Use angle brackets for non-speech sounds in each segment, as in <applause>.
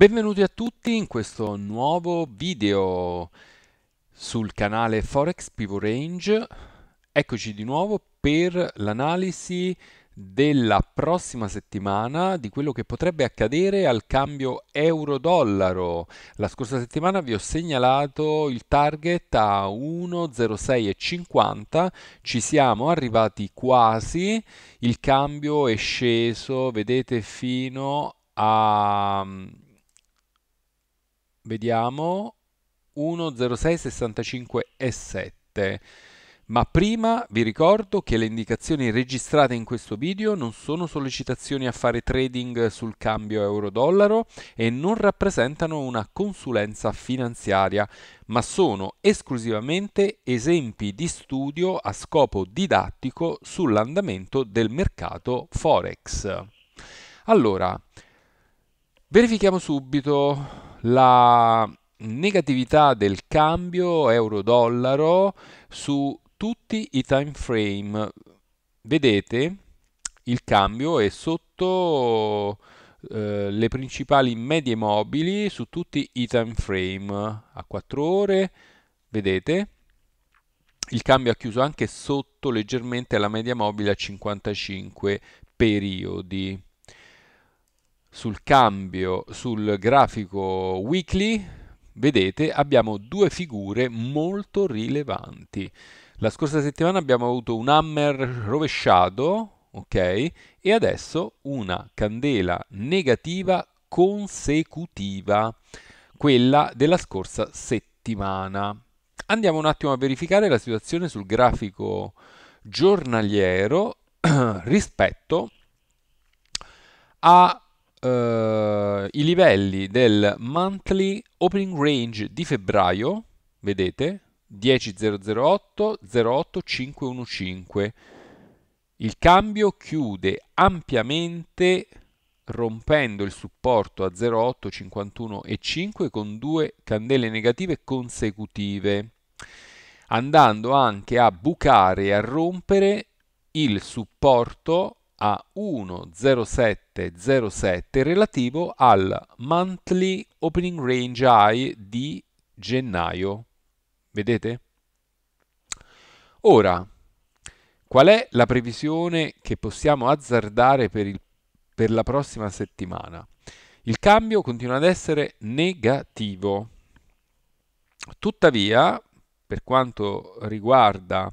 Benvenuti a tutti in questo nuovo video sul canale Forex Pivot Range. Eccoci di nuovo per l'analisi della prossima settimana di quello che potrebbe accadere al cambio euro-dollaro. La scorsa settimana vi ho segnalato il target a 1,0650, ci siamo arrivati quasi, il cambio è sceso, vedete, fino a Vediamo 10665 e 7. Ma prima vi ricordo che le indicazioni registrate in questo video non sono sollecitazioni a fare trading sul cambio euro-dollaro e non rappresentano una consulenza finanziaria, ma sono esclusivamente esempi di studio a scopo didattico sull'andamento del mercato Forex. Allora, verifichiamo subito la negatività del cambio euro-dollaro su tutti i time frame. Vedete, il cambio è sotto eh, le principali medie mobili su tutti i time frame a 4 ore, vedete? Il cambio ha chiuso anche sotto leggermente la media mobile a 55 periodi sul cambio sul grafico weekly vedete abbiamo due figure molto rilevanti la scorsa settimana abbiamo avuto un hammer rovesciato ok e adesso una candela negativa consecutiva quella della scorsa settimana andiamo un attimo a verificare la situazione sul grafico giornaliero <clears throat> rispetto a eh, i livelli del monthly opening range di febbraio, vedete, 10008 08515. Il cambio chiude ampiamente rompendo il supporto a 08, e 5 con due candele negative consecutive, andando anche a bucare e a rompere il supporto a 10707 relativo al monthly opening range high di gennaio. Vedete? Ora, qual è la previsione che possiamo azzardare per, il, per la prossima settimana? Il cambio continua ad essere negativo. Tuttavia, per quanto riguarda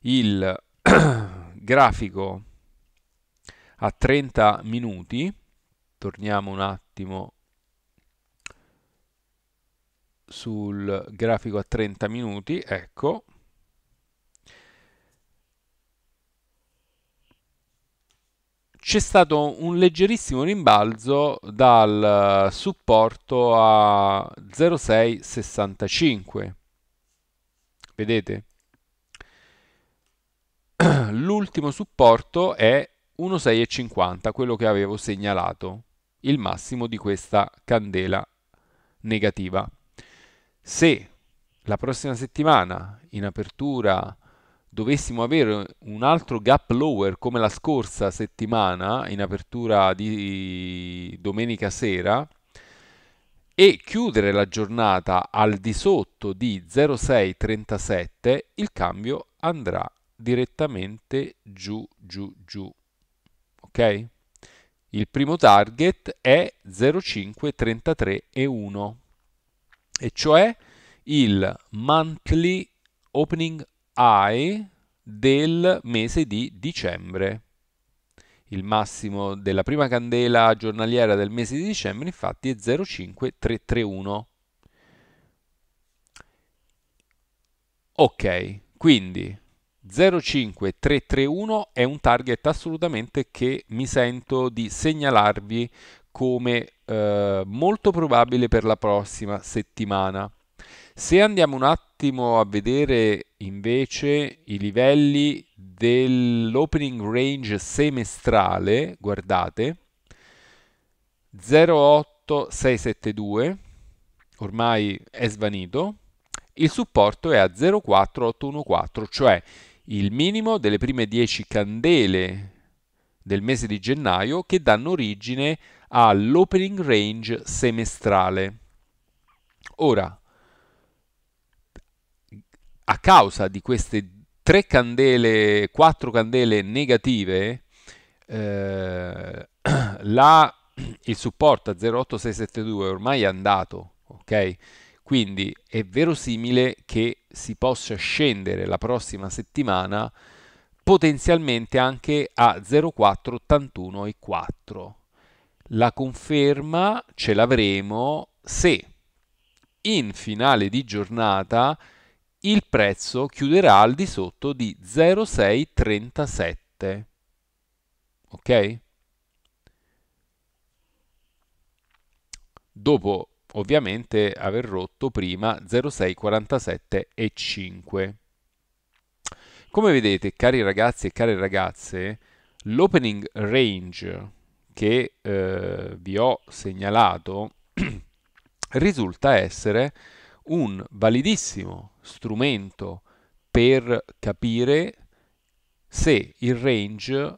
il <clears throat> grafico a 30 minuti, torniamo un attimo sul grafico a 30 minuti, ecco, c'è stato un leggerissimo rimbalzo dal supporto a 0,665. Vedete? <clears throat> L'ultimo supporto è 1,650, quello che avevo segnalato, il massimo di questa candela negativa. Se la prossima settimana in apertura dovessimo avere un altro gap lower come la scorsa settimana in apertura di domenica sera e chiudere la giornata al di sotto di 0637 il cambio andrà direttamente giù giù giù ok? Il primo target è 0533 e 1, e cioè il monthly opening high del mese di dicembre. Il massimo della prima candela giornaliera del mese di dicembre infatti è 05331. Ok, quindi 05331 è un target assolutamente che mi sento di segnalarvi come eh, molto probabile per la prossima settimana. Se andiamo un attimo a vedere invece i livelli dell'opening range semestrale, guardate, 08672, ormai è svanito, il supporto è a 04814, cioè il minimo delle prime 10 candele del mese di gennaio che danno origine all'opening range semestrale. Ora, a causa di queste 3 candele, 4 candele negative, eh, <clears throat> la, il supporto a 08672 ormai è andato, ok? Quindi è verosimile che si possa scendere la prossima settimana potenzialmente anche a 0,481 e 4. La conferma ce l'avremo se in finale di giornata il prezzo chiuderà al di sotto di 0,637. Ok? Dopo ovviamente aver rotto prima 06 47 e 5. Come vedete, cari ragazzi e care ragazze, l'opening range che eh, vi ho segnalato <clears throat> risulta essere un validissimo strumento per capire se il range,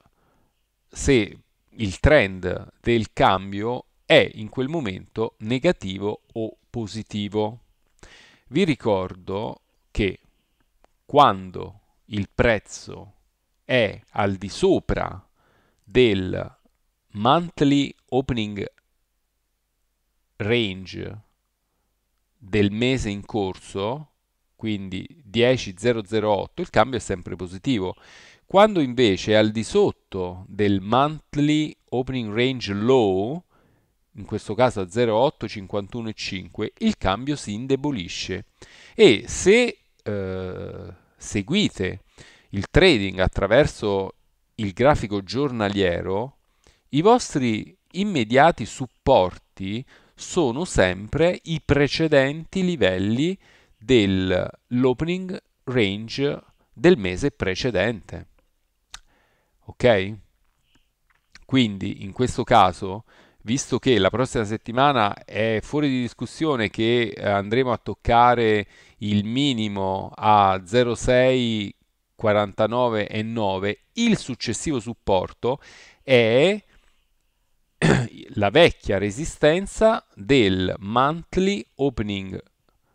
se il trend del cambio è in quel momento negativo o positivo. Vi ricordo che quando il prezzo è al di sopra del monthly opening range del mese in corso, quindi 10.008, il cambio è sempre positivo. Quando invece è al di sotto del monthly opening range low, in questo caso a 0,8, 5, il cambio si indebolisce e se eh, seguite il trading attraverso il grafico giornaliero, i vostri immediati supporti sono sempre i precedenti livelli dell'opening range del mese precedente. Ok? Quindi in questo caso visto che la prossima settimana è fuori di discussione che eh, andremo a toccare il minimo a 0,649 e 9 il successivo supporto è <clears throat> la vecchia resistenza del monthly opening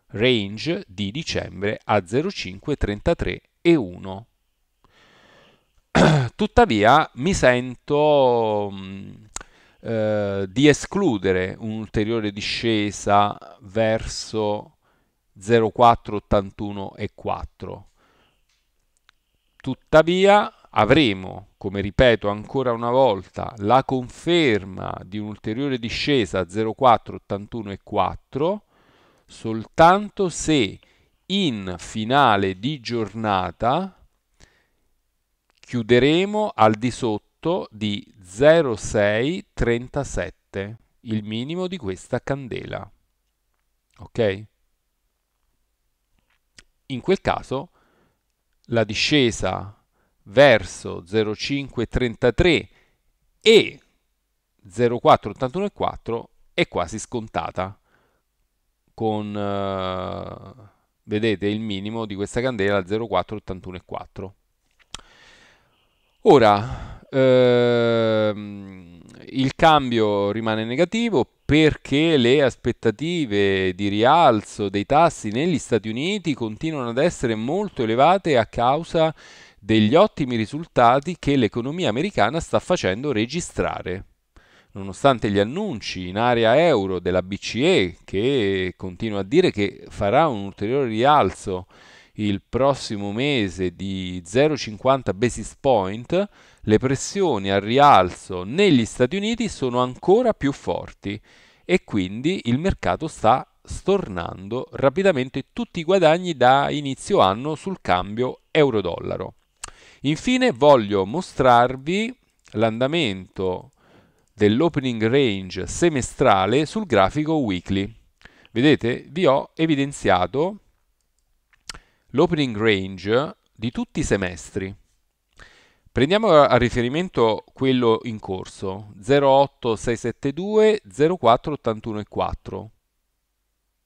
range di dicembre a 0,533 e 1 <clears throat> tuttavia mi sento mm, eh, di escludere un'ulteriore discesa verso 0,481 e 4. Tuttavia avremo, come ripeto ancora una volta, la conferma di un'ulteriore discesa 0,481 e 4 soltanto se in finale di giornata chiuderemo al di sotto prodotto di 0,637, il minimo di questa candela. Ok? In quel caso la discesa verso 0,533 e 0481 e 4 è quasi scontata con eh, vedete il minimo di questa candela 0481 e 4. ora Ehm, il cambio rimane negativo perché le aspettative di rialzo dei tassi negli Stati Uniti continuano ad essere molto elevate a causa degli ottimi risultati che l'economia americana sta facendo registrare. Nonostante gli annunci in area euro della BCE che continua a dire che farà un ulteriore rialzo il prossimo mese di 0,50 basis point, le pressioni al rialzo negli Stati Uniti sono ancora più forti e quindi il mercato sta stornando rapidamente tutti i guadagni da inizio anno sul cambio euro-dollaro. Infine voglio mostrarvi l'andamento dell'opening range semestrale sul grafico weekly. Vedete, vi ho evidenziato l'opening range di tutti i semestri. Prendiamo a riferimento quello in corso, 08672, 0481 e 4.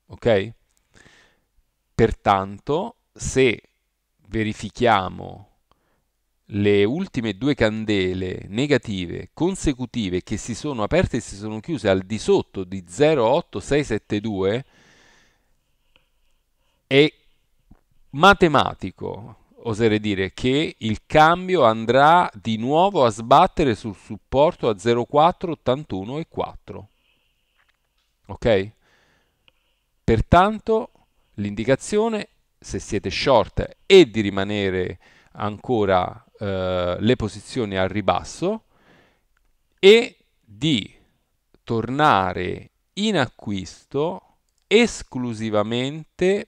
Ok? Pertanto, se verifichiamo le ultime due candele negative consecutive che si sono aperte e si sono chiuse al di sotto di 08672 è matematico, oserei dire, che il cambio andrà di nuovo a sbattere sul supporto a 0,481 e 4. Ok? Pertanto l'indicazione, se siete short, è di rimanere ancora eh, le posizioni al ribasso e di tornare in acquisto esclusivamente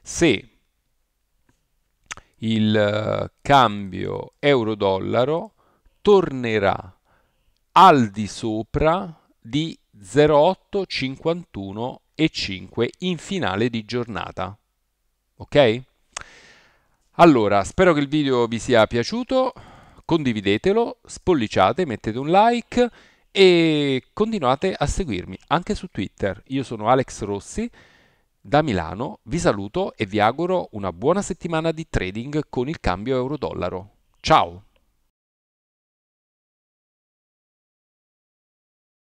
se il cambio euro-dollaro tornerà al di sopra di 0,851 e 5 in finale di giornata. Ok? Allora, spero che il video vi sia piaciuto, condividetelo, spolliciate, mettete un like e continuate a seguirmi anche su Twitter. Io sono Alex Rossi da Milano vi saluto e vi auguro una buona settimana di trading con il cambio euro-dollaro. Ciao!